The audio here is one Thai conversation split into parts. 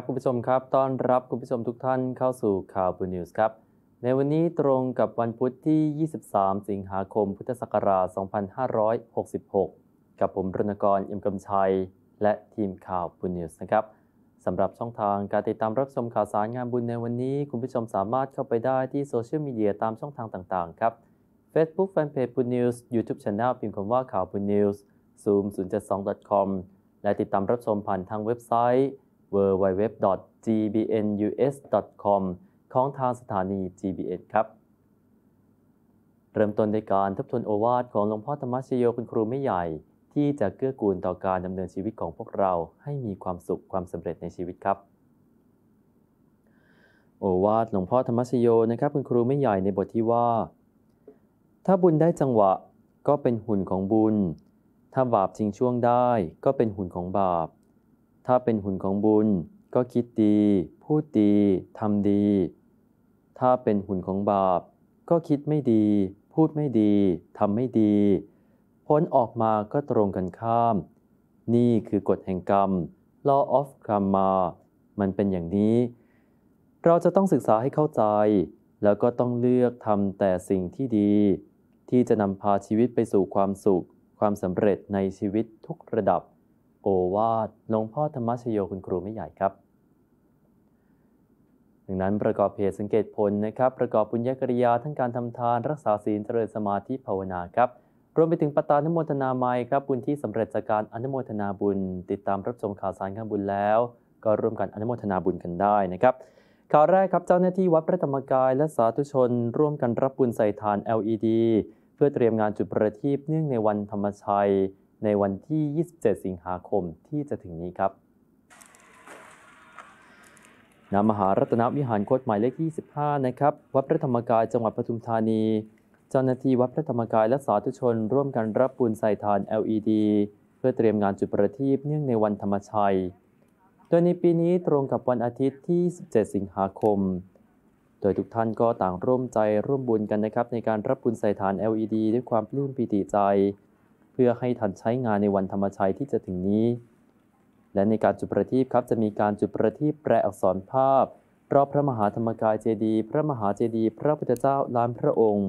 คับคุณผู้ชมครับ ต้อนรับคุณผู้ชมทุกท่านเข้าสู่ข่าวบูนิวส์ครับ ในวันนี้ตรงกับวันพุธที่ 23 สิงหาคมพุทธศักราช2566 กับผมรณกรเอ็มกำชัย และทีมข่าวบูนิวส์นะครับสำหรับช่องทางการติดตามรับชมข่าวสารงานบุญในวันนี้ คุณผู้ชมสามารถเข้าไปได้ที่โซเชียลมีเดียตามช่องทางต่างๆ ครับ Facebook Fanpage บุนิวส์ YouTube c h anel n พิมพ์คำว่าข่าวบุนิวส์ zoom 0 7 2 com และติดตามรับชมผ่านทางเว็บไซต์ www.gbnus.com ของทางสถานี GBN ครับ เริ่มต้นในการทบทวนโอวาทของหลวงพ่อธรรมชโยคุณครูไม่ใหญ่ ที่จะเกื้อกูลต่อการดำเนินชีวิตของพวกเราให้มีความสุขความสำเร็จในชีวิตครับ โอวาทหลวงพ่อธรรมชโยนะครับคุณครูไม่ใหญ่ในบทที่ว่า ถ้าบุญได้จังหวะก็เป็นหุ่นของบุญ ถ้าบาปชิงช่วงได้ก็เป็นหุ่นของบาปถ้าเป็นหุ่นของบุญก็คิดดี พูดดีทำดี ถ้าเป็นหุ่นของบาป ก็คิดไม่ดี พูดไม่ดีทำไม่ดี ผลออกมาก็ตรงกันข้าม นี่คือกฎแห่งกรรม law of karma มันเป็นอย่างนี้ เราจะต้องศึกษาให้เข้าใจ แล้วก็ต้องเลือกทำแต่สิ่งที่ดี ที่จะนำพาชีวิตไปสู่ความสุขความสำเร็จในชีวิตทุกระดับโอวาทหลวงพ่อธรรมชโยคุณครูไม่ใหญ่ครับ ดังนั้นประกอบเพจสังเกตผลนะครับ ประกอบปุญญกริยาทั้งการทำทานรักษาศีลเจริญสมาธิภาวนาครับรวมไปถึงปตานุโมทนาไมครับบุญที่สำเร็จจากการอนุโมทนาบุญ ติดตามรับชมข่าวสารข้างบุญแล้ว ก็ร่วมกันอนุโมทนาบุญกันได้นะครับข่าวแรกครับเจ้าหน้าที่วัดพระธรรมกายและสาธุชน ร่วมกันรับบุญใส่ทาน LED เพื่อเตรียมงานจุดประทีปเนื่องในวันธรรมชัยในวันที่ 27 สิงหาคมที่จะถึงนี้ครับนมหารัตนวิหารโคตรหมายเลข 25 นะครับ วัดพระธรรมกายจังหวัดปทุมธานี เจ้าหน้าที่วัดพระธรรมกายและสาธุชน ร่วมกันรับปูนใส่ทาน LED เพื่อเตรียมงานจุดประทีปเนื่องในวันธรรมชัย โดยในปีนี้ตรงกับวันอาทิตย์ที่ 17 สิงหาคม โดยทุกท่านก็ต่างร่วมใจร่วมบุญกันนะครับในการรับบุญใส่ฐาน LED ด้วยความปลื้มปีติใจเพื่อให้ทันใช้งานในวันธรรมชัยที่จะถึงนี้ และในการจุดประทีปครับจะมีการจุดประทีปแปลอักษรภาพรอบพระมหาธรรมกายเจดีย์พระมหาเจดีย์พระพุทธเจ้าล้านพระองค์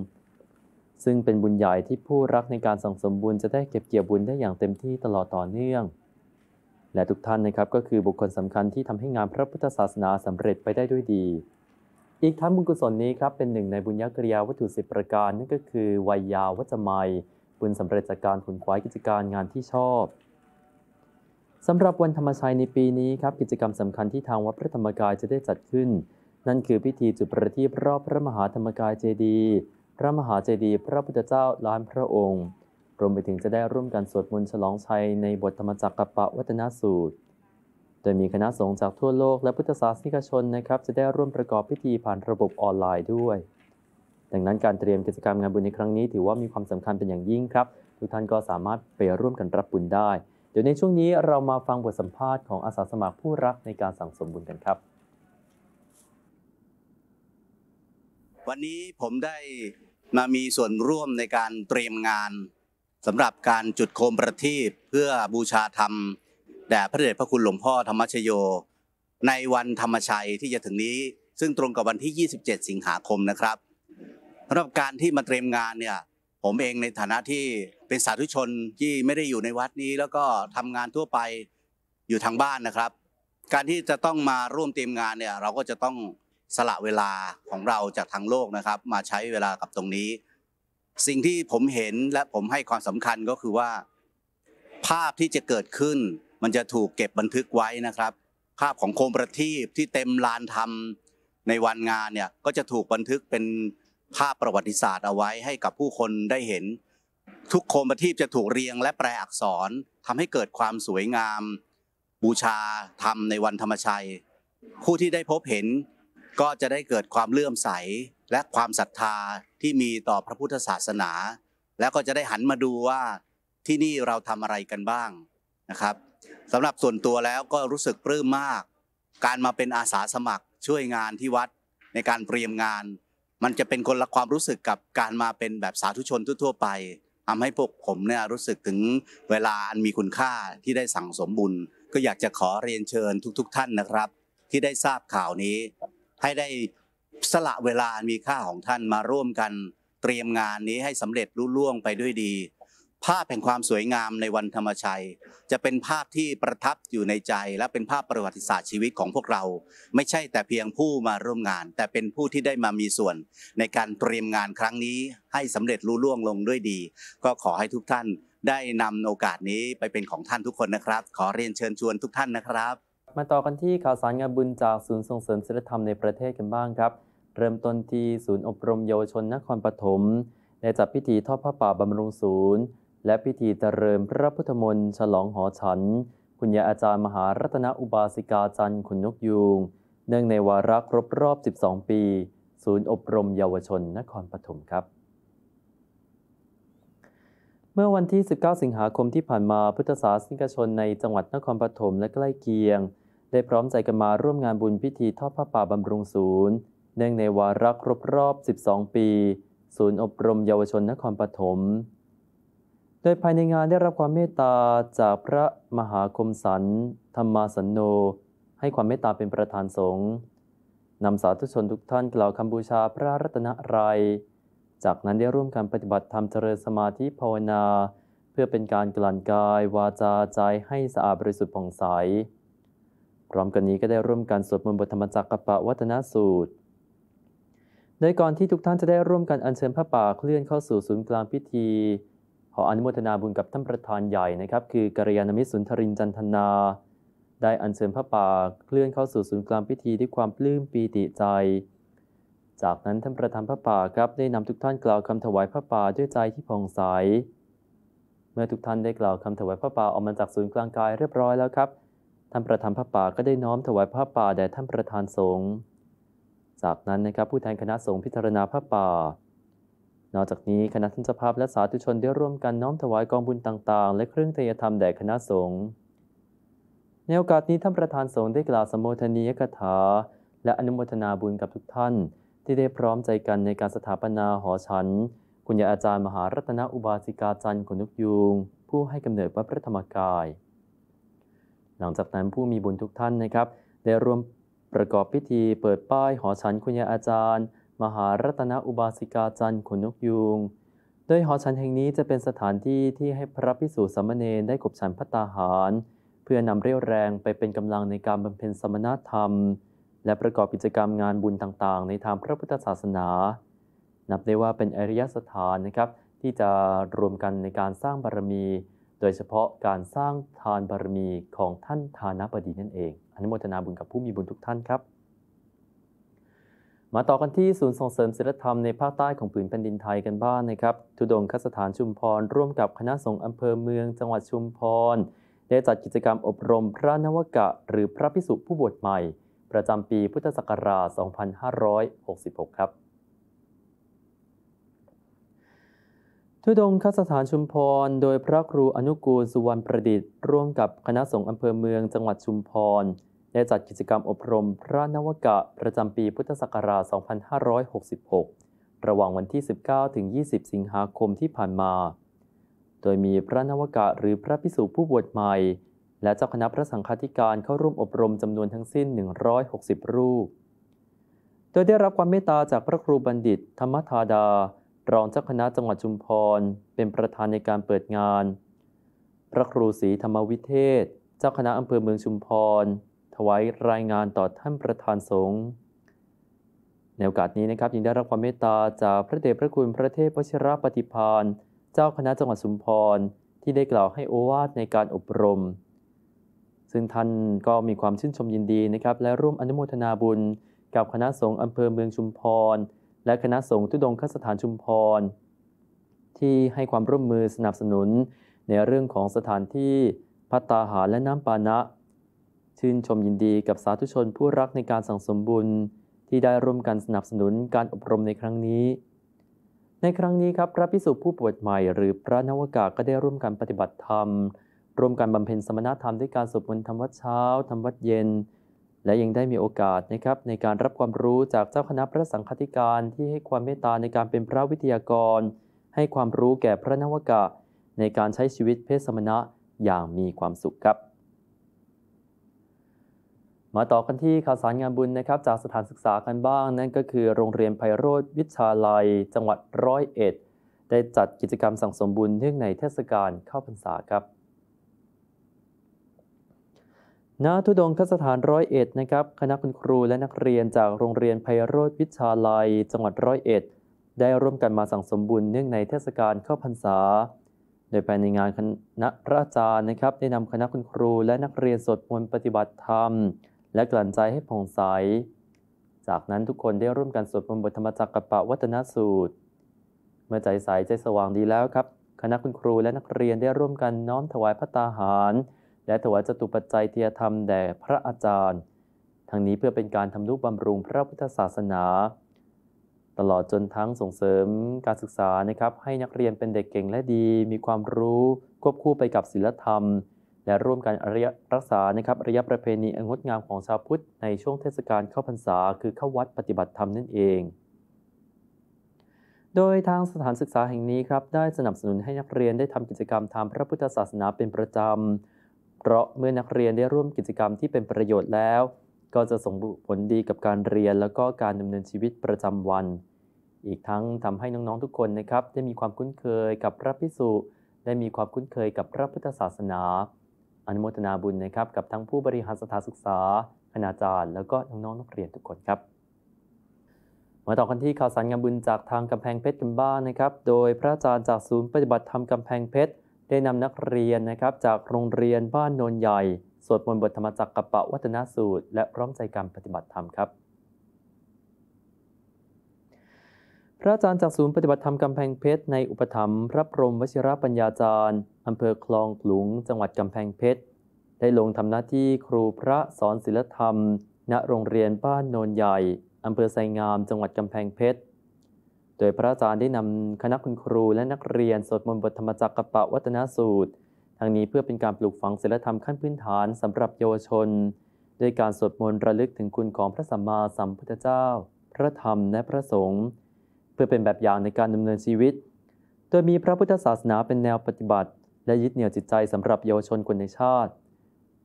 ซึ่งเป็นบุญใหญ่ที่ผู้รักในการสั่งสมบุญ จะได้เก็บเกี่ยวบุญได้อย่างเต็มที่ตลอดต่อเนื่อง และทุกท่านนะครับก็คือบุคคลสำคัญที่ทำให้งานพระพุทธศาสนาสำเร็จไปได้ด้วยดี อีกทั้งบุญกุศลนี้ครับเป็นหนึ่งในบุญญกริยาวัตถุสิบประการนั่นก็คือวัยยาวัจไมคุณสำเร็จจากการขนขวายกิจการงานที่ชอบสำหรับวันธรรมชัยในปีนี้ครับกิจกรรมสำคัญที่ทางวัดพระธรรมกายจะได้จัดขึ้น นั่นคือพิธีจุดประทีปรอบพระมหาธรรมกาย เจดีย์พระมหาเจดีย์พระพุทธเจ้าล้านพระองค์ รวมไปถึงจะได้ร่วมกันสวดมนต์ฉลองชัยในบทธรรมจักรปะวัฒนสูตร โดยมีคณะสงฆ์จากทั่วโลกและพุทธศาสนิกชนนะครับจะได้ร่วมประกอบพิธีผ่านระบบออนไลน์ด้วยดังนั้นการเตรียมกิจกรรมงานบุญในครั้งนี้ถือว่ามีความสำคัญเป็นอย่างยิ่งครับ ทุกท่านก็สามารถไปร่วมกันรับบุญได้ เดี๋ยวในช่วงนี้เรามาฟังบทสัมภาษณ์ของอาสาสมัครผู้รักในการสั่งสมบุญกันครับ วันนี้ผมได้มามีส่วนร่วมในการเตรียมงานสำหรับการจุดโคมประทีปเพื่อบูชาธรรมแด่พระเดชพระคุณหลวงพ่อธรรมชโย ในวันธรรมชัยที่จะถึงนี้ซึ่งตรงกับวันที่ 27 สิงหาคมนะครับสำหรับการที่มาเตรียมงานเนี่ยผมเองในฐานะที่เป็นสาธุชนที่ไม่ได้อยู่ในวัดนี้ แล้วก็ทำงานทั่วไปอยู่ทางบ้านนะครับ การที่จะต้องมาร่วมเตรียมงานเนี่ยเราก็จะต้องสละเวลาของเราจากทางโลกนะครับ มาใช้เวลากับตรงนี้ สิ่งที่ผมเห็นและผมให้ความสำคัญก็คือว่าภาพที่จะเกิดขึ้น มันจะถูกเก็บบันทึกไว้นะครับ ภาพของโคมประทีปที่เต็มลานธรรมในวันงานเนี่ยก็จะถูกบันทึกเป็นภาพประวัติศาสตร์เอาไว้ให้กับผู้คนได้เห็น ทุกโคมประทีปจะถูกเรียงและแปลอักษรทำให้เกิดความสวยงาม บูชาธรรมในวันธรรมชัย ผู้ที่ได้พบเห็นก็จะได้เกิดความเลื่อมใสและความศรัทธาที่มีต่อพระพุทธศาสนา แล้วก็จะได้หันมาดูว่าที่นี่เราทำอะไรกันบ้างนะครับสำหรับส่วนตัวแล้วก็รู้สึกปลื้มมาก การมาเป็นอาสาสมัครช่วยงานที่วัดในการเตรียมงานมันจะเป็นคนละความรู้สึกกับการมาเป็นแบบสาธุชนทั่วๆไปทำให้พวกผมเนี่ยรู้สึกถึงเวลาอันมีคุณค่าที่ได้สั่งสมบุญก็อยากจะขอเรียนเชิญทุกๆ ท่านนะครับ ที่ได้ทราบข่าวนี้ ให้ได้สละเวลาอันมีค่าของท่านมาร่วมกันเตรียมงานนี้ให้สำเร็จรุ่ล่วงไปด้วยดีภาพแห่งความสวยงามในวันธรรมชัย จะเป็นภาพที่ประทับอยู่ในใจ และเป็นภาพประวัติศาสตร์ชีวิตของพวกเรา ไม่ใช่แต่เพียงผู้มาร่วมงาน แต่เป็นผู้ที่ได้มามีส่วน ในการเตรียมงานครั้งนี้ ให้สำเร็จรุ่ล่วงลงด้วยดี ก็ขอให้ทุกท่านได้นำโอกาสนี้ไปเป็นของท่านทุกคนนะครับ ขอเรียนเชิญชวนทุกท่านนะครับ มาต่อกันที่ข่าวสารงานบุญจากศูนย์ส่งเสริมศิลธรรมในประเทศกันบ้างครับเริ่มต้นที่ศูนย์อบรมเยาวชนนครปฐมได้จัดพิธีทอดผ้าป่าบำรุงศูนย์และพิธีเจริญพระพุทธมนต์ฉลองหอฉัน คุณยาอาจารย์มหารัตนอุบาสิกาจันทร์ขุนนกยูงเนื่องในวาระครบรอบ 12 ปี ศูนย์อบรมเยาวชนนครปฐมครับ เมื่อวันที่ 19 สิงหาคมที่ผ่านมาพุทธศาสนิกชนในจังหวัดนครปฐมและใกล้เคียง ได้พร้อมใจกันมาร่วมงานบุญพิธีทอดผ้าป่าบำรุงศูนย์ เนื่องในวาระครบรอบ 12 ปี ศูนย์อบรมเยาวชนนครปฐมโดยภายในงานได้รับความเมตตาจากพระมหาคมสันธรรมาสันโน ให้ความเมตตาเป็นประธานสงฆ์นำสาธุชนทุกท่านกล่าวคำบูชาพระรัตนราัยจากนั้นได้ร่วมกันปฏิบัติธรรมเจริญสมาธิภาวนาเพื่อเป็นการกลั่นกายวาจาใจให้สะอาดบริสุทธิ์ผ่องใสพร้อมกันนี้ก็ได้ร่วมกันสวดมนต์บทธรรมจักรปะวัฒนสูตรโดยก่อนที่ทุกท่านจะได้ร่วมกันอัญเชิญพระป่าเคลื่อนเข้าสู่ศูนย์กลางพิธีขออนุโมทนาบุญกับท่านประธานใหญ่นะครับ คือกัลยาณมิตรสุนทรินจันทนา ได้อัญเชิญพระป่าเคลื่อนเข้าสู่ศูนย์กลางพิธีด้วยความปลื้มปีติใจ จากนั้นท่านประธานพระป่าครับได้นำทุกท่านกล่าวคำถวายพระป่าด้วยใจที่ผ่องใสเมื่อทุกท่านได้กล่าวคำถวายพระป่าออกมาจากศูนย์กลางกายเรียบร้อยแล้วครับท่านประธานพระป่าก็ได้น้อมถวายพระป่าแด่ท่านประธานสงฆ์จากนั้นนะครับผู้แทนคณะสงฆ์พิจารณาพระป่านอกจากนี้คณะท่านเจ้าภาพและสาธุชนได้ร่วมกันน้อมถวายกองบุญต่างๆ และเครื่องเทยธรรมแด่คณะสงฆ์ในโอกาสนี้ท่านประธานสงฆ์ได้กล่าวสมโภชนียกถา และอนุโมทนาบุญกับทุกท่าน ที่ได้พร้อมใจกันในการสถาปนาหอฉัน คุณยาอาจารย์มหารัตนอุบาสิกาจันทร์ขนุกยูงผู้ให้กำเนิดวัดพระธรรมกาย หลังจากนั้นผู้มีบุญทุกท่านนะครับ ได้ร่วมประกอบพิธี เปิดป้ายหอฉันคุณยาอาจารย์มหารัตนอุบาสิกาจันทขนนกยุง โดยหอฉันแห่งนี้จะเป็นสถานที่ที่ให้พระพิสุสัมเณรได้กบฉันพัตาหาร เพื่อนำเรี่ยวแรงไปเป็นกำลังในการบำเพ็ญสมณธรรม และประกอบกิจกรรมงานบุญต่างๆ ในทางพระพุทธศาสนา นับได้ว่าเป็นอริยสถานนะครับ ที่จะรวมกันในการสร้างบารมี โดยเฉพาะการสร้างทานบารมีของท่านทานาบดีนั่นเอง อนุโมทนาบุญกับผู้มีบุญทุกท่านครับมาต่อกันที่ศูนย์ส่งเสริมศิลธรรมในภาคใต้ของผืนแผ่นดินไทยกันบ้างนนะครับทุดงคสถานชุมพรร่วมกับคณะสงฆ์อำเภอเมืองจังหวัดชุมพร ได้จัดกิจกรรมอบรมพระนวกะ หรือพระพิสุผู้บวชใหม่ ประจำปีพุทธศักราช2566 ครับทุดงคสถานชุมพร โดยพระครูอนุกูลสุวรรณประดิษฐ์ ร่วมกับคณะสงฆ์อำเภอเมืองจังหวัดชุมพรได้จัดกิจกรรมอบรม พระนวกะประจำปีพุทธศักราช 2566 ระหว่างวันที่ 19 ถึง 20 สิงหาคมที่ผ่านมา โดยมีพระนวกะ หรือพระพิสุผู้บวชใหม่ และเจ้าคณะพระสังฆาธิการเข้าร่วมอบรมจำนวนทั้งสิ้น 160 รูป โดยได้รับความเมตตาจากพระครูบัณฑิต ธรรมธาดา รองเจ้าคณะจังหวัดชุมพร เป็นประธานในการเปิดงาน พระครูศรีธรรมวิเทศเจ้าคณะอำเภอเมืองชุมพรถวายรายงานต่อท่านประธานสงฆ์ในโอกาสนี้นะครับยิงได้รับความเมตตาจากพระเดชพระคุณพระเทพวชิรปฏิพานเจ้าคณะจังหวัดสุมพรที่ได้กล่าวให้โอวาทในการอบรม ซึ่งท่านก็มีความชื่นชมยินดีนะครับ และร่วมอนุโมทนาบุญ กับคณะสงฆ์อำเภอเมืองชุมพรและคณะสงฆ์ทุดงคสถานชุมพรที่ให้ความร่วมมือสนับสนุน ในเรื่องของสถานที่พัตตาหารและน้ำปานะชื่นชมยินดีกับสาธุชนผู้รักในการสั่งสมบุญ ที่ได้ร่วมกันสนับสนุนการอบรมในครั้งนี้ ในครั้งนี้ครับ พระพิสุผู้ปวดใหม่หรือพระนวากาก็ได้ร่วมกันปฏิบัติธรรม ร่วมกันบำเพ็ญสมณธรรมด้วยการสวดมนต์ทำวัดเช้าทำวัดเย็น และยังได้มีโอกาสนะครับในการรับความรู้จากเจ้าคณะพระสังฆธิการ ที่ให้ความเมตตาในการเป็นพระวิทยากร ให้ความรู้แก่พระนวากาในการใช้ชีวิตเพศสมณะอย่างมีความสุขครับมาต่อกันที่ข่าวสารงานบุญนะครับจากสถานศึกษากันบ้าง นั่นก็คือโรงเรียนไพโรธวิชาลัย จังหวัดร้อยเอ็ดได้จัดกิจกรรมสั่งสมบุญเนื่องในเทศกาลเข้าพรรษาครับณทุดงคสถานร้อยเอ็ดนะครับคณะคุณครูและนักเรียนจากโรงเรียนไพโรธวิชาลัย จังหวัดร้อยเอ็ดได้ร่วมกันมาสั่งสมบุญเนื่องในเทศกาลเข้าพรรษา โดยภายในงานคณะพระอาจารย์นะครับได้นำคณะคุณครูและนักเรียนสวดมนต์ปฏิบัติธรรมและกลั่นใจให้ผ่องใส จากนั้นทุกคนได้ร่วมกันสวดมนต์บทธรรมจักรปะวัฒนสูตร เมื่อใจใส ใจสว่างดีแล้วครับ คณะคุณครูและนักเรียนได้ร่วมกันน้อมถวายพระตาหาร และถวายจตุปัจจัยเทียธรรม แด่พระอาจารย์ ทั้งนี้เพื่อเป็นการทำนุบำรุงพระพุทธศาสนา ตลอดจนทั้งส่งเสริมการศึกษานะครับให้นักเรียนเป็นเด็กเก่งและดีมีความรู้ควบคู่ไปกับศีลธรรมและร่วมกันรรักษานะครับระยะประเพณีองดงามของชาวพุทธ ในช่วงเทศกาลเข้าพรรษา คือเข้าวัดปฏิบัติธรรมนั่นเอง โดยทางสถานศึกษาแห่งนี้ครับได้สนับสนุนให้นักเรียนได้ทำกิจกรรมทางพระพุทธศาสนาเป็นประจำ เพราะเมื่อนักเรียนได้ร่วมกิจกรรมที่เป็นประโยชน์แล้ว ก็จะส่งผลดีกับการเรียนแล้วก็การดำเนินชีวิตประจำวัน อีกทั้งทำให้น้องๆทุกคนนะครับได้มีความคุ้นเคยกับพระพิสุได้มีความคุ้นเคยกับพระพุทธศาสนาอนุโมทนาบุญนะครับกับทั้งผู้บริหารสถานศึกษา คณาจารย์ แล้วก็น้อง ๆนักเรียนทุกคนครับมาต่อกันที่ข่าวสารงานบุญจากทางกำแพงเพชรกันบ้างนนะครับ โดยพระอาจารย์จากศูนย์ปฏิบัติธรรมกำแพงเพชร ได้นำนักเรียนนะครับจากโรงเรียนบ้านโนนใหญ่สวดมนต์บทธรรมจักรกะปะวัฒนสูตร และพร้อมใจกรรปฏิบัติธรรมครับ พระอาจารย์จากศูนย์ปฏิบัติธรรมกำแพงเพชรในอุปถัมภ์พระพรมวชิรปัญญาจารย์อำเภอคลองขลุงจังหวัดกำแพงเพชร ได้ลงทำหน้าที่ครูพระสอนศิลธรรม ณโรงเรียนบ้านโนนใหญ่อำเภอไซงามจังหวัดกำแพงเพชรโดยพระอาจารย์ได้นำคณะคุณครูและนักเรียนสวดมนต์บทธรรมจักรปะวัฒนสูตร ทั้งนี้เพื่อเป็นการปลูกฝังศิลธรรมขั้นพื้นฐานสำหรับเยาวชนด้วยการสวดมนต์ระลึกถึงคุณของพระสัมมาสัมพุทธเจ้า พระธรรมและพระสงฆ์เพื่อเป็นแบบอย่างในการดำเนินชีวิต โดยมีพระพุทธศาสนาเป็นแนวปฏิบัติและยึดเหนี่ยวจิตใจสำหรับเยาวชนคนในชาติ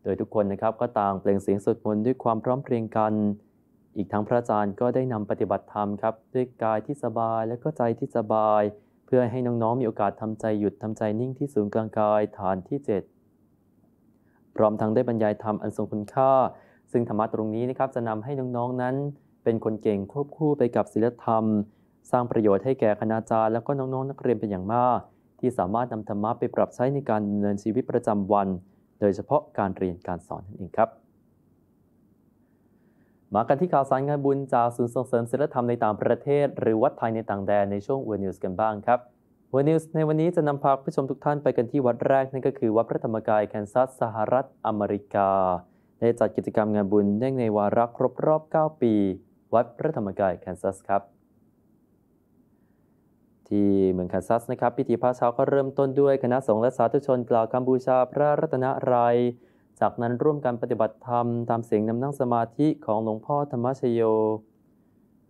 โดยทุกคนนะครับก็ต่างเปล่งเสียงสวดมนต์ด้วยความพร้อมเพรียงกัน อีกทั้งพระอาจารย์ก็ได้นำปฏิบัติธรรมครับด้วยกายที่สบายและก็ใจที่สบาย เพื่อให้น้อง ๆ มีโอกาสทำใจหยุดทำใจนิ่งที่ศูนย์กลางกาย ฐานที่ 7 พร้อมทั้งได้บรรยายธรรมอันทรงคุณค่า ซึ่งธรรมะตรงนี้นะครับจะนำให้น้องๆนั้น เป็นคนเก่งควบคู่ไปกับศีลธรรม สร้างประโยชน์ให้แก่คณาจารย์และก็น้องๆนักเรียนเป็นอย่างมากที่สามารถนำธรรมะไปปรับใช้ในการดำเนินชีวิตประจำวัน โดยเฉพาะการเรียนการสอนนั่นเองครับ มากันที่ข่าวสารงานบุญจากศูนย์ส่งเสริมศิลธรรมในต่างประเทศ หรือวัดไทยในต่างแดนในช่วงวันนิวส์กันบ้างครับวันนิวส์ในวันนี้จะนำพาผู้ชมทุกท่านไปกันที่วัดแรก นั่นก็คือวัดพระธรรมกายแคนซัสสหรัฐอเมริกาได้จัดกิจกรรมงานบุญเนื่องในวาระครบรอบ9ปี วัดพระธรรมกายแคนซัสครับที่ เมืองคันซัสนะครับพิธีพระเช้าก็เริ่มต้นด้วยคณะสงฆ์และสาธุชนกล่าวคำบูชาพระรัตนราัยจากนั้นร่วมกันปฏิบัติธรรมตามเสียงนำนั่งสมาธิของหลวงพ่อธรรมชโย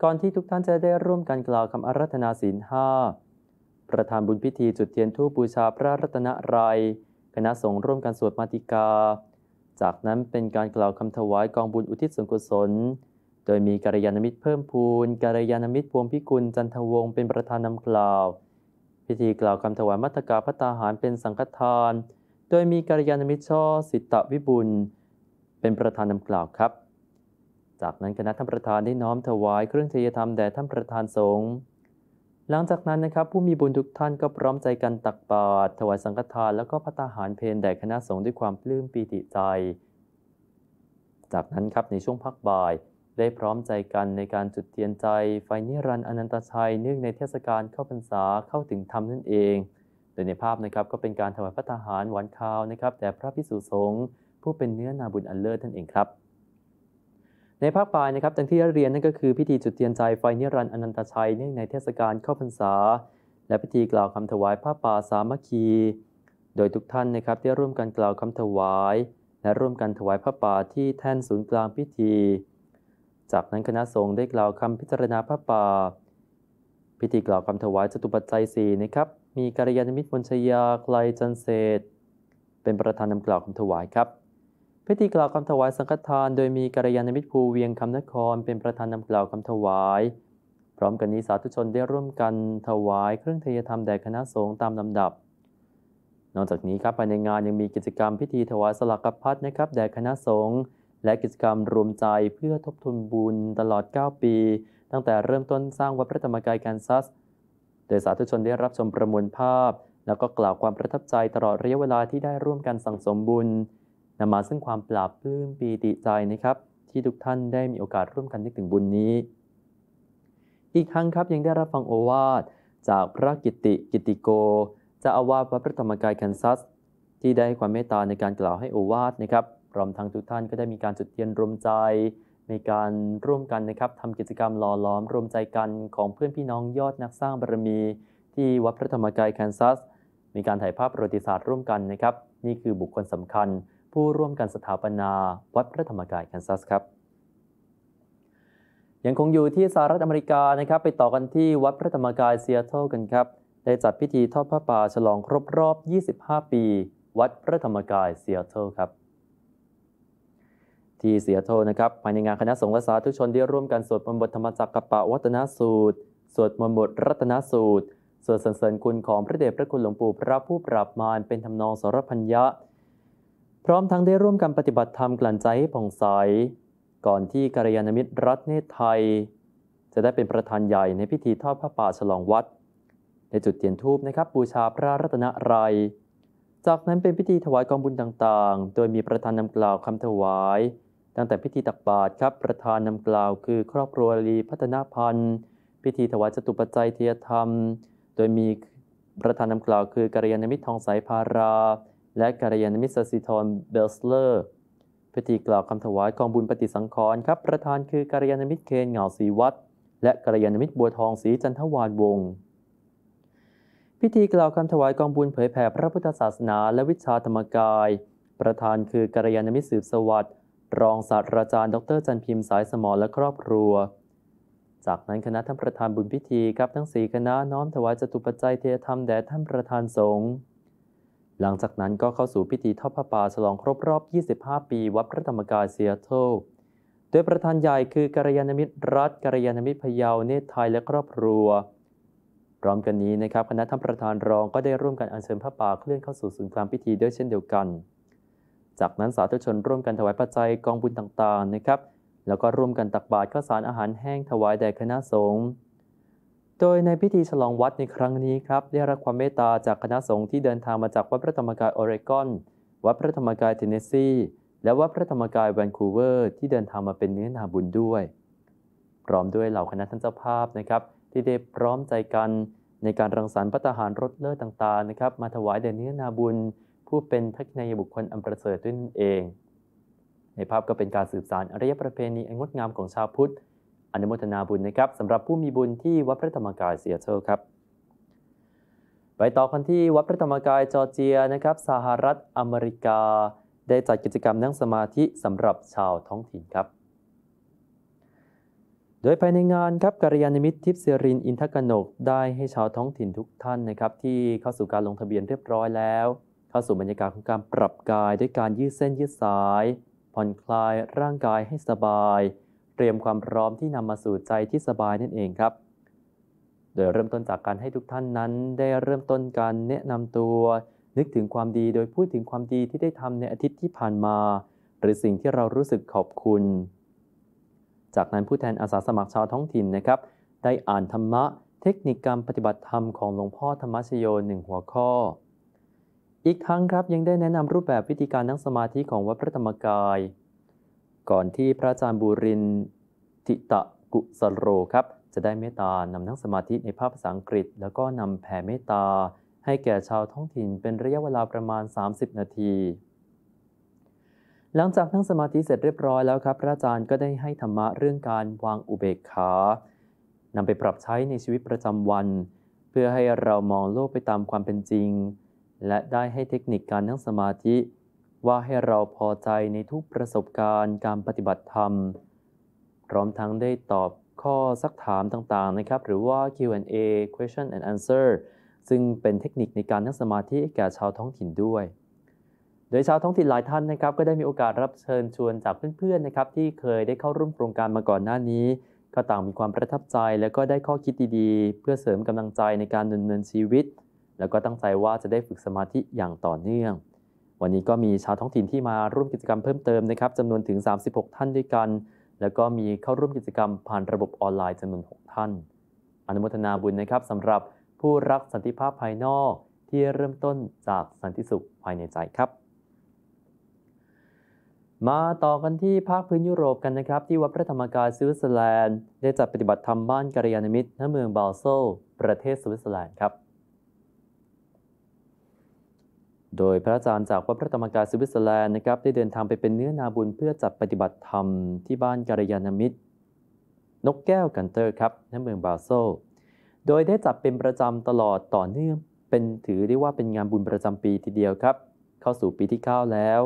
ก่อนที่ทุกท่านจะได้ร่วมกันกล่าวคำอารัธนาศีลห้าประธานบุญพิธีจุดเทียนทูปบูชาพระรัตนราัยคณะสงฆ์ร่วมกันสวดมาติกา จากนั้นเป็นการกล่าวคำถวายกองบุญอุทิศส่วนกุศลโดยมีกัลยาณมิตรเพิ่มพูนกัลยาณมิตรพวงพิกุลจันทวงศ์เป็นประธานนำกล่าว พิธีกล่าวคำถวายมัตกาพระตาหารเป็นสังฆทาน โดยมีกัลยาณมิตรช่อสิตธวิบุญเป็นประธานนำกล่าวครับ จากนั้นคณะท่านประธานได้น้อมถวายเครื่องเทยธรรมแด่ท่านประธานสงฆ์หลังจากนั้นนะครับผู้มีบุญทุกท่านก็พร้อมใจกันตักบาตรถวายสังฆทานแล้วก็พัตาหารเพนแด่คณะสงฆ์ด้วยความปลื้มปีติใจ จากนั้นครับในช่วงพักบ่ายได้พร้อมใจกันในการจุดเทียนใจไฟนิรันดร์อนันตชัยเนื่องในเทศกาลเข้าพรรษาเข้าถึงธรรมนั่นเอง โดยในภาพนะครับก็เป็นการถวายพระทหารหวานข้าวนะครับ แต่พระพิสุสงฆ์ผู้เป็นเนื้อนาบุญอันเลิศนั่นเองครับ ในภาคปลายนะครับดังที่เรียนนั่นก็คือพิธีจุดเทียนใจไฟนิรันดร์อนันตชัยเนื่องในเทศกาลเข้าพรรษา และพิธีกล่าวคำถวายพระป่าสามัคคี โดยทุกท่านนะครับได้ร่วมกันกล่าวคำถวาย และร่วมกันถวายพระป่าที่แท่นศูนย์กลางพิธีจากนั้นคณะสงฆ์ได้กล่าวคำพิจารณาพระป่า พิธีกล่าวคำถวายจตุปัจจัยสี่นะครับ มีกัลยาณมิตรมนชยาไกลจันเศษเป็นประธานนำกล่าวคำถวายครับ พิธีกล่าวคำถวายสังฆทาน โดยมีกัลยาณมิตรภูเวียงคำนคร เป็นประธานนำกล่าวคำถวาย พร้อมกันนี้สาธุชนได้ร่วมกันถวาย เครื่องเทยธรรมแด่คณะสงฆ์ตามลำดับ นอกจากนี้ครับภายในงานยังมีกิจกรรมพิธีถวายสลักพัดนะครับแด่คณะสงฆ์และกิจกรรมรวมใจเพื่อทบทุนบุญตลอด 9 ปี ตั้งแต่เริ่มต้นสร้างวัดพระธรรมกายแคนซัส โดยสาธุชนได้รับชมประมวลภาพ แล้วก็กล่าวความประทับใจตลอดระยะเวลาที่ได้ร่วมกันสั่งสมบุญนำมาซึ่งความปราบปลื้มปีติใจนะครับ ที่ทุกท่านได้มีโอกาสร่วมกันนึกถึงบุญนี้ อีกครั้งครับยังได้รับฟังโอวาทจากพระกิติกิติโกจะอาวาสวัดพระธรรมกายแคนซัส ที่ได้ความเมตตาในการกล่าวให้โอวาทนะครับรวมทั้งทุกท่านก็ได้มีการจุดเทียนรวมใจ มีการร่วมกันนะครับทำกิจกรรมหล่อล้อมรวมใจกันของเพื่อนพี่น้องยอดนักสร้างบารมี ที่วัดพระธรรมกายแคนซัส มีการถ่ายภาพประวัติศาสตร์ร่วมกันนะครับ นี่คือบุคคลสำคัญ ผู้ร่วมกันสถาปนาวัดพระธรรมกายแคนซัสครับยังคงอยู่ที่สหรัฐอเมริกานะครับ ไปต่อกันที่วัดพระธรรมกายเซียโตกันครับได้จัดพิธีทอดพระป่าฉลองครบรอบ25 ปี วัดพระธรรมกายเซียโตครับที่เสียโทนะครับ ภายในงานคณะสงฆ์และสาธุชน ได้ร่วมกันสวดมนต์บทธรรมจักระปะวัตนสูตร สวดมนต์บทรัตนสูตร สวดสรรเสริญคุณของพระเดชพระคุณหลวงปู่ พระผู้ปราบมารเป็นทำนองสรพัญญะ พร้อมทั้งได้ร่วมกันปฏิบัติธรรมกลั่นใจให้ผ่องใส ก่อนที่กัลยาณมิตรรัฐเนตไทยจะได้เป็นประธานใหญ่ในพิธีทอดพระป่าฉลองวัด ในจุดเทียนทูปนะครับ บูชาพระรัตนรัยจากนั้นเป็นพิธีถวายกองบุญต่าง ๆ โดยมีประธานนำกล่าวคำถวายตั้งแต่พิธีตักบาตรครับประธานนำกล่าวคือครอบครัวลีพัฒนาพันธ์พิธีถวายจตุปัจจัยเทียธรรม โดยมีประธานนำกล่าวคือกัลยาณมิตรทองสายพารา และกัลยาณมิตรสสิธรเบลสเลอร์ พิธีกล่าวคำถวายกองบุญปฏิสังขรณ์ครับประธานคือกัลยาณมิตรเคนเหงาศรีวัดและกัลยาณมิตรบัวทองศรีจันทวานวงศ์พิธีกล่าวคำถวายกองบุญเผยแผ่พระพุทธศาสนาและวิชาธรรมกาย ประธานคือกัลยาณมิตรสืบสวัสดิ์รอง ศาสตราจารย์ดรจันพิมพ์สายสมรและครอบครัว จากนั้นคณะท่านประธานบุญพิธีครับทั้งสีคณะน้อม ถวายจตุปัจจัยเทธรรมแด่ท่านประธานสงฆ์ หลังจากนั้นก็เข้าสู่พิธีทอดผ้าป่าฉลองครบรอบ 25 ปี วัดพระธรรมกายเซียโตรโดยประธานใหญ่คือกัลยาณมิตรรัฐกัลยาณมิตรพยาวเนตรไทยและครอบครัว พร้อมกันนี้นะครับคณะท่านประธานรองก็ได้ร่วมกันอัญเชิญผ้าป่าเคลื่อนเข้าสู่ศูนย์กลางพิธีด้วยเช่นเดียวกันจากนั้น สาธุชนร่วมกันถวายปัจจัยกองบุญต่างๆนะครับแล้วก็ร่วมกันตักบาตรข้าวสารอาหารแห้งถวายแด่คณะสงฆ์โดยในพิธีฉลองวัดในครั้งนี้ครับได้รับความเมตตาจากคณะสงฆ์ที่เดินทางมาจากวัดพระธรรมกายออเรกอนวัดพระธรรมกายเทนเนสซีและวัดพระธรรมกายแวนคูเวอร์ที่เดินทางมาเป็นเนื้อนาบุญด้วย พร้อมด้วยเหล่าคณะท่านเจ้าภาพนะครับที่ได้พร้อมใจกันในการรังสรรค์พัทหารรถเลิศต่างๆนะครับมาถวายแด่เนื้อนาบุญผู้เป็นทักนิายบุคคลอันประเสริฐด้วยนเอง ในภาพก็เป็นการสืบสารอารยประเพณีอันงดงามของชาวพุทธ อนุโมทนาบุญนะครับสำหรับผู้มีบุญที่วัดพระธรรมกายเซียเทิลครับ ไปต่อกันที่วัดพระธรรมกาย จอร์เจียนะครับสหรัฐอเมริกา ได้จัดกิจกรรมนั่งสมาธิสำหรับชาวท้องถิ่นครับ โดยภายในงานครับกัลยาณมิตรทิพย์เซรินอินทกนกได้ให้ชาวท้องถิ่นทุกท่านนะครับที่เข้าสู่การลงทะเบียนเรียบร้อยแล้วข้าสู่บรรยากาศของการปรับกายด้วยการยืดเส้นยืดสาย ผ่อนคลายร่างกายให้สบาย เตรียมความพร้อมที่นำมาสู่ใจที่สบายนั่นเองครับ โดยเริ่มต้นจากการให้ทุกท่านนั้นได้เริ่มต้นการแนะนำตัว นึกถึงความดีโดยพูดถึงความดีที่ได้ทำในอาทิตย์ที่ผ่านมา หรือสิ่งที่เรารู้สึกขอบคุณ จากนั้นผู้แทนอาสาสมัครชาวท้องถิ่นนะครับ ได้อ่านธรรมะ เทคนิคการปฏิบัติธรรมของหลวงพ่อธรรมชโยหนึ่งหัวข้ออีกทั้งครับยังได้แนะนำรูปแบบวิธีการนั่งสมาธิของวัดพระธรรมกาย ก่อนที่พระอาจารย์บุรินทิตะกุสโรครับ จะได้เมตตานำนั่งสมาธิในภาพภาษาอังกฤษ แล้วก็นำแผ่เมตตา ให้แก่ชาวท้องถิ่นเป็นระยะเวลาประมาณ 30 นาที หลังจากนั่งสมาธิเสร็จเรียบร้อยแล้วครับ พระอาจารย์ก็ได้ให้ธรรมะเรื่องการวางอุเบกขานำไปปรับใช้ในชีวิตประจำวัน เพื่อให้เรามองโลกไปตามความเป็นจริงและได้ให้เทคนิคการนั่งสมาธิ ว่าให้เราพอใจในทุกประสบการณ์การปฏิบัติธรรม พร้อมทั้งได้ตอบข้อซักถามต่างๆนะครับ หรือว่า Q&A question and answer ซึ่งเป็นเทคนิคในการนั่งสมาธิแก่ชาวท้องถิ่นด้วย โดยชาวท้องถิ่นหลายท่านนะครับก็ได้มีโอกาสรับเชิญชวนจากเพื่อนๆนะครับที่เคยได้เข้าร่วมโครงการมาก่อนหน้านี้ ก็ต่างมีความประทับใจ และก็ได้ข้อคิดดีๆเพื่อเสริมกำลังใจในการดำเนินชีวิตแล้วก็ตั้งใจว่าจะได้ฝึกสมาธิอย่างต่อเนื่อง วันนี้ก็มีชาวท้องถิ่นที่มาร่วมกิจกรรมเพิ่มเติมนะครับจำนวนถึง 36 ท่านด้วยกัน แล้วก็มีเข้าร่วมกิจกรรมผ่านระบบออนไลน์จำนวน6ท่าน อนุโมทนาบุญนะครับสำหรับผู้รักสันติภาพภายนอกที่เริ่มต้นจากสันติสุขภายในใจครับ มาต่อกันที่ภาคพื้นยุโรปกันนะครับที่วัดพระธรรมกายสวิตเซอร์แลนด์ได้จัดปฏิบัติธรรมบ้านกัลยาณมิตรณเมืองบาโซ่ประเทศสวิตเซอร์แลนด์ครับโดยพระอาจารย์จากวัดพระธรรมกายสวิตเซอร์แลนด์นะครับได้เดินทางไปเป็นเนื้อนาบุญเพื่อจัดปฏิบัติธรรมที่บ้านการยานมิตร นกแก้วกันเตอร์ครับณเมืองบาโซโดยได้จัดเป็นประจำตลอดต่อเนื่องเป็นถือได้ว่าเป็นงานบุญประจำปีทีเดียวครับ เข้าสู่ปีที่9แล้ว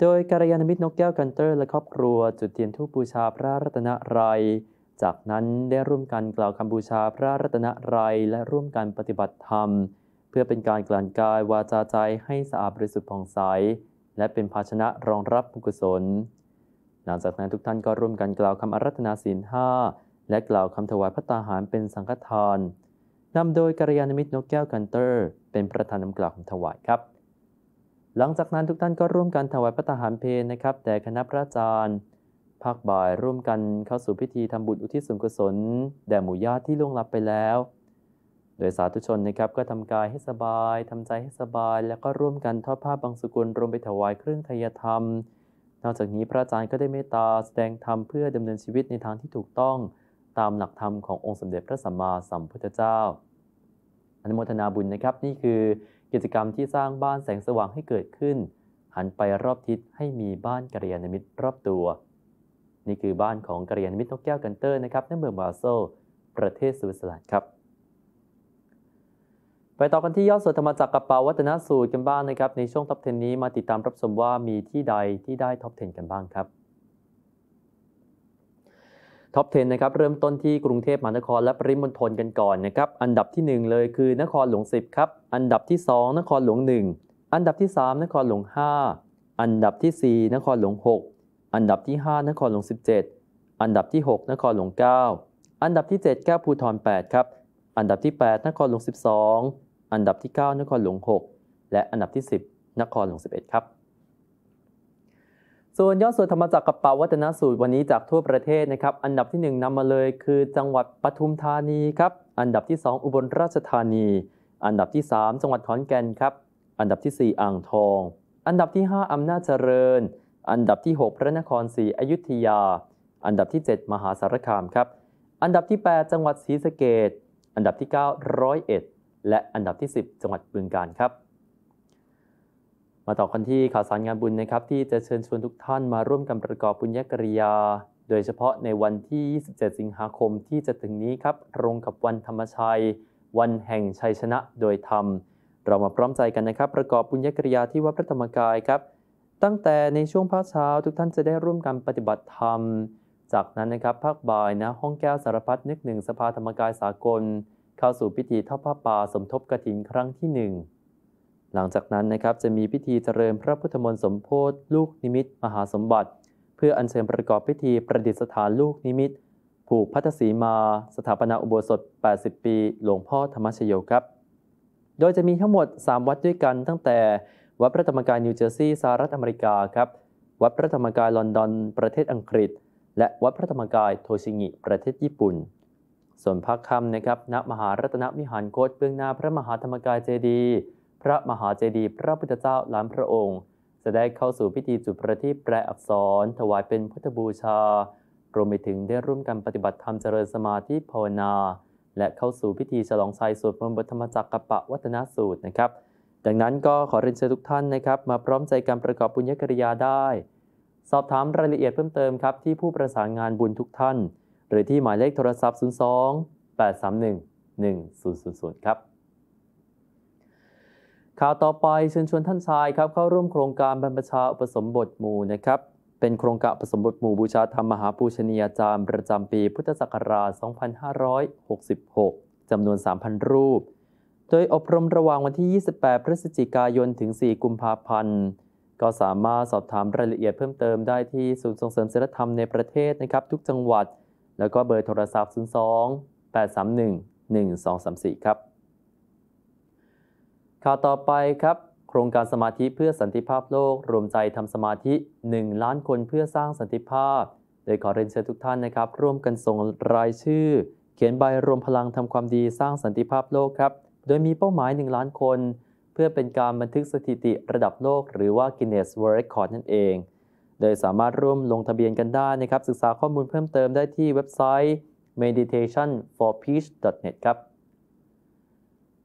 โดยการยานมิตรนกแก้วกันเตอร์และครอบครัว จุดเทียนทูปบูชาพระรัตนรัยจากนั้นได้ร่วมกันกล่าวคำบูชาพระรัตนรัยและร่วมกันปฏิบัติธรรมเพื่อเป็นการกลั่นกายวาจาใจให้สะอาดบริสุทธิ์ผ่องใส และเป็นภาชนะรองรับบุกุศล หลังจากนั้นทุกท่านก็ร่วมกันกล่าวคำอารัธนาศีลห้าและกล่าวคำถวายพระตาหารเป็นสังฆทานนำโดยกัลยาณมิตรนกแก้วกันเตอร์เป็นประธานนำกล่าวคำถวายครับ หลังจากนั้นทุกท่านก็ร่วมกันถวายพระตาหารเพนนะครับ แต่คณะพระอาจารย์ภาคบ่ายร่วมกันเข้าสู่พิธีทำบุญอุทิศส่วนกุศลแด่หมู่ญาติที่ล่วงลับไปแล้วโดยสาธุชนนะครับก็ทำกายให้สบายทำใจให้สบาย แล้วก็ร่วมกันทอดผ้าบางสุกุลรวมไปถวายเครื่องทยธรรม นอกจากนี้พระอาจารย์ก็ได้เมตตาแสดงธรรมเพื่อดำเนินชีวิตในทางที่ถูกต้องตามหลักธรรมขององค์สมเด็จพระสัมมาสัมพุทธเจ้า อนุโมทนาบุญนะครับ นี่คือ กิจกรรมที่สร้างบ้านแสงสว่างให้เกิดขึ้น หันไปรอบทิศให้มีบ้านกเรียนมิตรรอบตัว นี่คือบ้านของกเรียนมิตรนกแก้วกันเตอร์นะครับในเมืองบาโซประเทศสวิตเซอร์แลนด์ครับไปต่อกันที่ยอดสวดธรรมจักรกระเป๋าวัฒนสูตรกันบ้างนะครับในช่วงท็อปเทนี้ มาติดตามรับชมว่ามีที่ใดที่ได้ท็อปเทนกันบ้างครับท็อป10นะครับเริ่มต้นที่กรุงเทพมหานคร และปริมณฑลกันก่อนนะครับอันดับที่ 1 เลยคือนครหลวง10ครับ อันดับที่ 2 นครหลวง1 อันดับที่ 3 นครหลวง5 อันดับที่ 4 นครหลวง6อันดับที่ 5 นครหลวง17 อันดับที่ 6 นครหลวง9 อันดับที่ 7 แก้วภูทร8ครับอันดับที่ 8 นครหลวง12อันดับที่ 9 นครหลวง6และอันดับที่ 10 นครหลวง11 ครับ ส่วนยอดส่วนธรรมจักรกระเป๋าวัฒนสูตรวันนี้จากทั่วประเทศนะครับ อันดับที่ 1 นำมาเลยคือจังหวัดปทุมธานีครับ อันดับที่ 2 อุบลราชธานี อันดับที่ 3 จังหวัดขอนแก่นครับ อันดับที่ 4 อ่างทอง อันดับที่ 5 อำนาจเจริญ อันดับที่ 6 พระนครศรีอยุธยา อันดับที่ 7 มหาสารคามครับ อันดับที่8จังหวัดศรีสะเกดอันดับที่9ร้อยเอ็ดและอันดับที่ 10 จังหวัดบึงกาฬครับ มาต่อกันที่ข่าวสารงานบุญนะครับที่จะเชิญชวนทุกท่านมาร่วมกันประกอบบุญญกริยา โดยเฉพาะในวันที่ 27 สิงหาคมที่จะถึงนี้ครับตรงกับวันธรรมชัย วันแห่งชัยชนะโดยธรรม เรามาพร้อมใจกันนะครับประกอบบุญญกริยาที่วัดพระธรรมกายครับ ตั้งแต่ในช่วงพระเช้าทุกท่านจะได้ร่วมกันปฏิบัติธรรม จากนั้นนะครับภาคบ่ายนะห้องแก้วสารพัดนึกหนึ่ง สภาธรรมกายสากลเข้าสู่พิธีทอดผ้าป่าสมทบกระถินครั้งที่หนึ่งหลังจากนั้นนะครับจะมีพิธีเจริญพระพุทธมนต์สมโพธิลูกนิมิต มหาสมบัติ เพื่ออัญเชิญประกอบพิธีประดิษฐานลูกนิมิตผูกพัทศีมา สถาปนาอุโบสถ 80 ปีหลวงพ่อธรรมชโยครับ โดยจะมีทั้งหมด 3 วัดด้วยกันตั้งแต่ วัดพระธรรมกายนิวเจอร์ซีย์สหรัฐอเมริกาครับวัดพระธรรมกายลอนดอนประเทศอังกฤษ และวัดพระธรรมกายโทชิงิประเทศญี่ปุ่นส่วนพักคำนะครับณมหารัตนวิหารโคตเบื้องหน้า พระมหาธรรมกายเจดีย์พระมหาเจดีย์พระพุทธเจ้าหลานพระองค์ จะได้เข้าสู่พิธีจุดประทีปแปลอักษร ถวายเป็นพุทธบูชา รวมไปถึงได้ร่วมกันปฏิบัติธรรมเจริญสมาธิภาวนา และเข้าสู่พิธีฉลองชัยสวดมนต์บทธรรมจักรกปะวัฒนสูตรนะครับดังนั้นก็ขอเรียนเชิญทุกท่านนะครับมาพร้อมใจกันประกอบบุญญกริยาได้ สอบถามรายละเอียดเพิ่มเติมครับที่ผู้ประสานงานบุญทุกท่าน0หรือที่หมายเลขโทรศัพท์ 02 831 1000 ครับข่าวต่อไปเชิญชวนท่านชายครับเข้าร่วมโครงการบรรพชาอุปสมบทหมู่นะครับเป็นโครงการอุปสมบทหมู่บูชาธรรมมหาปูชนียาจารย์ ประจำปีพุทธศักราช 2566 จำนวน 3,000 รูป โดยอบรมระหว่างวันที่ 28 พฤศจิกายนถึง 4 กุมภาพันธ์ ก็สามารถสอบถามรายละเอียดเพิ่มเติมได้ที่ศูนย์ส่งเสริมศิลธรรมในประเทศนะครับทุกจังหวัดแล้วก็เบอร์โทรศัพท์ 0 2 8 3 1 1 2 3 4 ครับข่าวต่อไปครับ โครงการสมาธิเพื่อสันติภาพโลกรวมใจทำสมาธิ 1 ล้านคนเพื่อสร้างสันติภาพ โดยขอเรียนเชิญทุกท่านนะครับร่วมกันส่งรายชื่อ เขียนใบรวมพลังทำความดีสร้างสันติภาพโลกครับ โดยมีเป้าหมาย 1 ล้านคน เพื่อเป็นการบันทึกสถิติระดับโลก หรือว่า Guinness World Record นั่นเองโดยสามารถร่วมลงทะเบียนกันได้นะครับ ศึกษาข้อมูลเพิ่มเติมได้ที่เว็บไซต์ meditationforpeace.net ครับ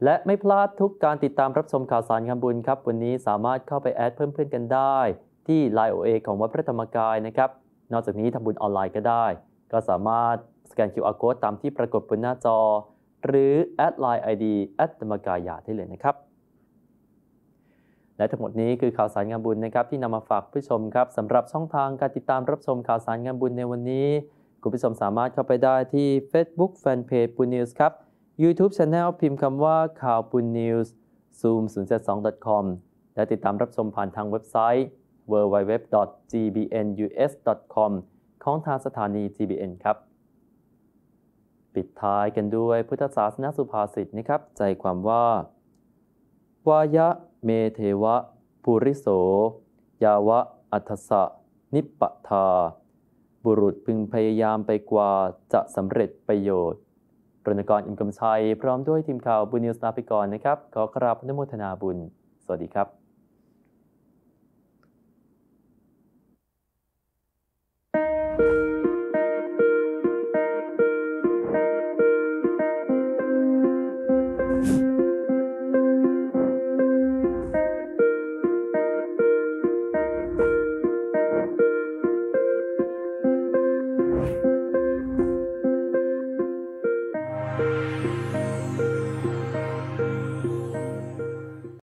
และไม่พลาดทุกการติดตามรับชมข่าวสารคำบุญครับ วันนี้สามารถเข้าไปแอดเพิ่มเพื่อนกันได้ ที่ Line OA ของวัดพระธรรมกายนะครับ นอกจากนี้ทำบุญออนไลน์ก็ได้ ก็สามารถสแกน QR code ตามที่ปรากฏบนหน้าจอ หรือแอดไลน์ ID แอดธรรมกายาได้เลยนะครับและทั้งหมดนี้คือข่าวสารงานบุญนะครับ ที่นำมาฝากผู้ชมครับสำหรับช่องทางการติดตามรับชมข่าวสารงานบุญในวันนี้คุณผู้ชมสามารถเข้าไปได้ที่ Facebook Fanpage ปุณนิวส์ครับยูทูบชาแน a n e l พิมพ์คำว่าข่าวปุณนิวส์ zoom 0 7 2 com และติดตามรับชมผ่านทางเว็บไซต์ www.gbnus.com ของทางสถานี GBN ครับ ปิดท้ายกันด้วยพุทธศาสนสุภาษิตนะครับใจความว่าวายะเมเทวะปุริโส ยาวะอัทสะนิปปทา บุรุษพึงพยายามไปกว่าจะสำเร็จประโยชน์รณกรอิมกำชัยพร้อมด้วยทีมข่าวบุญนิวสตาพิกรนะครับ ขอกราบนโมทนาบุญ สวัสดีครับ